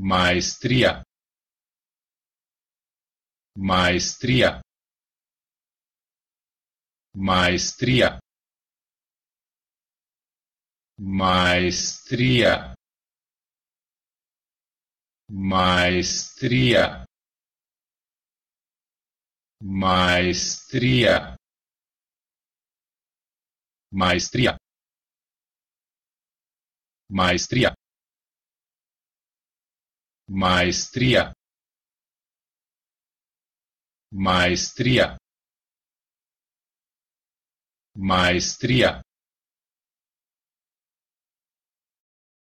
maestria maestria maestria maestria maestria maestria maestria maestria maestria maestria maestria